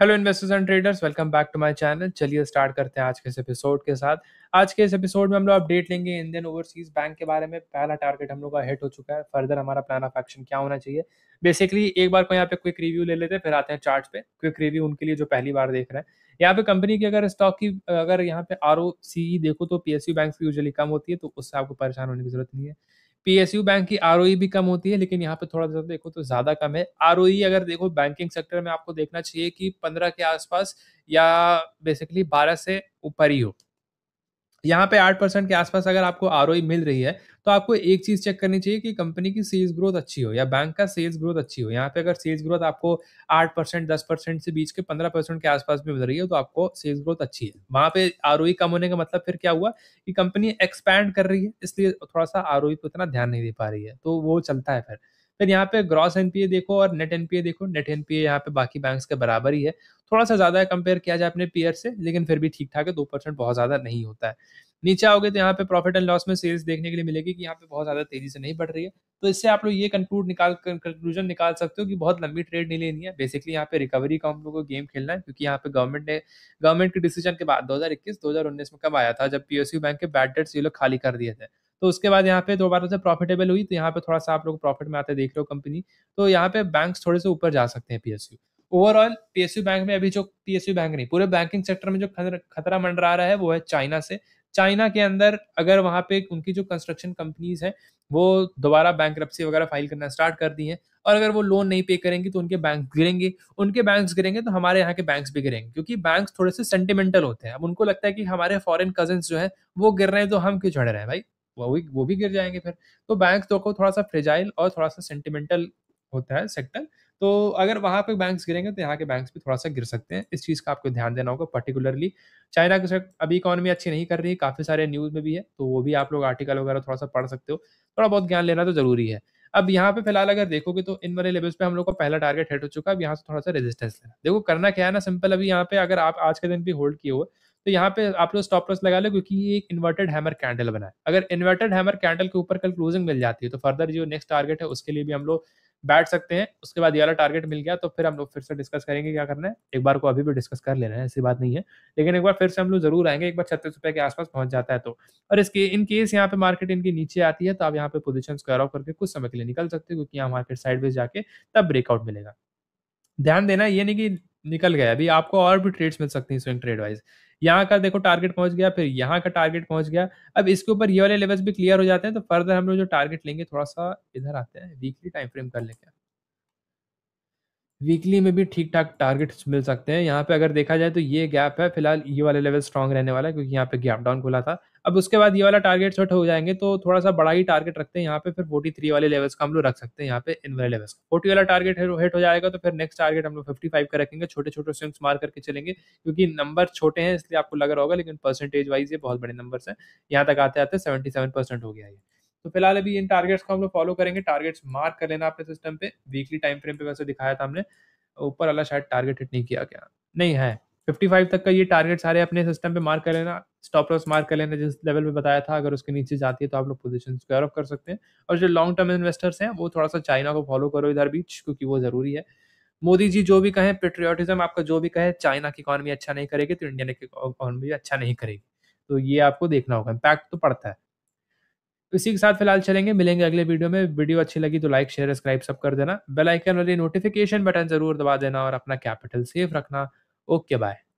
hello investors and traders welcome back to my channel चलिए start करते हैं आज के इस एपिसोड के साथ आज के इस एपिसोड में हम लोग अपडेट लेंगे इंडियन ओवरसीज बैंक के बारे में पहला टारगेट हम लोग का हिट हो चुका है फर्दर हमारा प्लान ऑफ एक्शन क्या होना चाहिए बेसिकली एक बार को यहाँ पे क्विक रिव्यू ले लेते हैं फिर आते हैं चार्ट पे क्विक रिव्यू उनके लिए जो पहली बार देख रहे हैं यहाँ पे कंपनी की अगर स्टॉक की अगर यहाँ पे आर e देखो तो पी बैंक यूजली कम होती है तो उससे आपको परेशान होने की जरूरत नहीं है पीएसयू बैंक की आर e भी कम होती है लेकिन यहाँ पे थोड़ा सा देखो तो ज्यादा कम है आर e अगर देखो बैंकिंग सेक्टर में आपको देखना चाहिए कि पंद्रह के आसपास या बेसिकली बारह से ऊपर ही हो यहाँ पे आठ परसेंट के आसपास अगर आपको आर मिल रही है तो आपको एक चीज चेक करनी चाहिए कि कंपनी की सेल्स ग्रोथ अच्छी हो या बैंक का सेल्स ग्रोथ अच्छी हो यहाँ पे अगर सेल्स ग्रोथ आपको आठ परसेंट दस परसेंट से बीच के पंद्रह परसेंट के आसपास भी मिल रही है तो आपको सेल्स ग्रोथ अच्छी है वहां पे आर कम होने का मतलब फिर क्या हुआ कि कंपनी एक्सपैंड कर रही है इसलिए थोड़ा सा आर पे उतना ध्यान नहीं दे पा रही है तो वो चलता है फिर फिर यहाँ पे ग्रॉस एनपीए देखो और नेट एनपीए देखो नेट एनपीए यहाँ पे बाकी बैंक के बराबर ही है थोड़ा सा ज्यादा कंपेयर किया जाए अपने पीयर से लेकिन फिर भी ठीक ठाक है दो परसेंट बहुत ज्यादा नहीं होता है नीचे आओगे तो यहाँ पे प्रॉफिट एंड लॉस में सेल्स देखने के लिए मिलेगी कि यहाँ पे बहुत ज्यादा तेजी से नहीं बढ़ रही है तो इससे आप लोग ये कंक्लूड निकाल कंक्लूजन निकाल सकते हो कि बहुत लंबी ट्रेड नहीं लेनी है बेसिकली यहाँ पे रिकवरी का हम लोग को गेम खेलना है क्योंकि यहाँ पे गवर्नमेंट ने गवर्नमेंट के डिसीजन के बाद दो हजार में कब आया था जब पीएसयू बैंक के बैड डेट्स ये लोग खाली कर दिए थे तो उसके बाद यहाँ पे दोबारा से प्रॉफिटेबल हुई तो यहाँ पे थोड़ा सा आप लोग प्रॉफिट में आते देख रहे हो कंपनी तो यहाँ पे बैंक थोड़े से ऊपर जा सकते हैं पीएसयू ओवरऑल पीएसयू बैंक में अभी जो पीएसयू बैंक नहीं पूरे बैंकिंग सेक्टर में जो खतरा मंडरा रहा है वो है चाइना से चाइना के अंदर अगर वहाँ पे उनकी जो कंस्ट्रक्शन कंपनीज हैं वो दोबारा बैंक वगैरह फाइल करना स्टार्ट कर दी हैं और अगर वो लोन नहीं पे करेंगे तो उनके बैंक गिरेंगे उनके बैंक गिरेंगे तो हमारे यहाँ के बैंक भी गिरेंगे क्योंकि बैंक थोड़े से सेंटिमेंटल होते हैं अब उनको लगता है कि हमारे फॉरेन कजन जो है वो गिर रहे हैं तो हम क्यों चढ़ रहे हैं भाई वो भी वो भी गिर जाएंगे फिर तो बैंक तो को थोड़ा सा फ्रेजाइल और थोड़ा सा सेंटिमेंटल होता है सेक्टर तो अगर वहाँ पे बैंक्स गिरेंगे तो यहाँ के बैंक्स भी थोड़ा सा गिर सकते हैं इस चीज़ का आपको ध्यान देना होगा पर्टिकुलरली चाइना के साथ अभी इकोनॉमी अच्छी नहीं कर रही है काफ़ी सारे न्यूज़ में भी है तो वो भी आप लोग आर्टिकल वगैरह थोड़ा सा पढ़ सकते हो थोड़ा बहुत ज्ञान लेना तो ज़रूरी है अब यहाँ पे फिलहाल अगर देखोगे तो इन वाले लेवल्स पे हम लोग का पहला टारगेट हेट हो चुका है अब यहाँ से थोड़ा सा रेजिस्टेंस लेना देखो करना क्या है ना सिंपल अभी यहाँ पे अगर आप आज के दिन भी होल्ड किए हो तो यहाँ पे आप लोग स्टॉप लॉस लगा लो क्योंकि ये एक इन्वर्टेड हैमर कैंडल बना है अगर इन्वर्टेड हैमर कैंडल के ऊपर कल क्लोजिंग मिल जाती है तो फर्दर जो नेक्स्ट टारगेट है उसके लिए भी हम लोग बैठ सकते हैं उसके बाद ये वाला टारगेट मिल गया तो फिर हम लोग फिर से डिस्कस करेंगे क्या करना है एक बार को अभी भी डिस्कस कर लेना है ऐसी बात नहीं है लेकिन एक बार फिर से हम लोग जरूर आएंगे एक बार छत्तीस रुपए के आसपास पहुंच जाता है तो और इसके इन केस यहाँ पे मार्केट इनकी नीचे आती है तो आप यहाँ पे पोजिशन स्क्वायर ऑफ करके कुछ समय के लिए निकल सकते हो क्योंकि यहाँ मार्केट साइडवेज जाके तब ब्रेकआउट मिलेगा ध्यान देना ये नहीं कि निकल गया अभी आपको और भी ट्रेड्स मिल सकती हैं स्विंग ट्रेड वाइज यहाँ का देखो टारगेट पहुंच गया फिर यहाँ का टारगेट पहुंच गया अब इसके ऊपर ये वाले लेवल्स भी क्लियर हो जाते हैं तो फर्दर हम लोग जो टारगेट लेंगे थोड़ा सा इधर आते हैं वीकली टाइम फ्रेम कर हैं वीकली में भी ठीक ठाक टारगेट्स मिल सकते हैं यहाँ पे अगर देखा जाए तो ये गैप है फिलहाल ये वाले लेवल स्ट्रांग रहने वाला है क्योंकि यहाँ पे गैप डाउन खुला था अब उसके बाद ये वाला टारगेट सेट हो जाएंगे तो थोड़ा सा बड़ा ही टारगेट रखते हैं यहाँ पे फिर फोर्टी थ्री वाले लेवल्स का हम लोग रख सकते हैं यहाँ पे इन वाले लेवल्स का फोर्टी वाला टारगेट हिट हो जाएगा तो फिर नेक्स्ट टारगेट हम लोग फिफ्टी फाइव का रखेंगे छोटे छोटे स्विंग्स मार करके चलेंगे क्योंकि नंबर छोटे हैं इसलिए आपको लग रहा होगा लेकिन परसेंटेज वाइज ये बहुत बड़े नंबर है यहाँ तक आते आते सेवेंटी सेवन परसेंट हो गया है तो फिलहाल अभी इन टारगेट्स को हम लोग फॉलो करेंगे टारगेट्स मार्क कर लेना अपने सिस्टम पे वीकली टाइम फ्रेम पे वैसे दिखाया था हमने ऊपर वाला शायद टारगेट हिट नहीं किया गया नहीं है 55 तक का ये टारगेट सारे अपने सिस्टम पे मार्क कर लेना स्टॉप लॉस मार्क कर लेना जिस लेवल पे बताया था अगर उसके नीचे जाती है तो आप लोग पोजिशन स्क्वायर ऑफ कर सकते हैं और जो लॉन्ग टर्म इन्वेस्टर्स हैं वो थोड़ा सा चाइना को फॉलो करो इधर बीच क्योंकि वो ज़रूरी है मोदी जी जो भी कहें पेट्रियाटिज्म आपका जो भी कहे चाइना की इकॉनमी अच्छा नहीं करेगी तो इंडियन की इकॉनमी अच्छा नहीं करेगी तो ये आपको देखना होगा इम्पैक्ट तो पड़ता है इसी के साथ फिलहाल चलेंगे मिलेंगे अगले वीडियो में वीडियो अच्छी लगी तो लाइक शेयर सब्सक्राइब सब कर देना बेल आइकन वाली नोटिफिकेशन बटन जरूर दबा देना और अपना कैपिटल सेफ रखना ओके बाय